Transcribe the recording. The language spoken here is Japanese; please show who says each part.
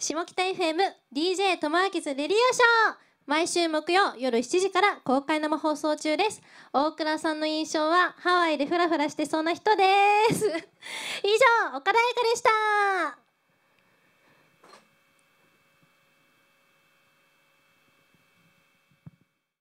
Speaker 1: 下北 FMDJ トマーキずレリィオショー毎週木曜夜7時から公開生放送中です大倉さんの印象はハワイでフラフラしてそうな人です 以上岡田彩香でした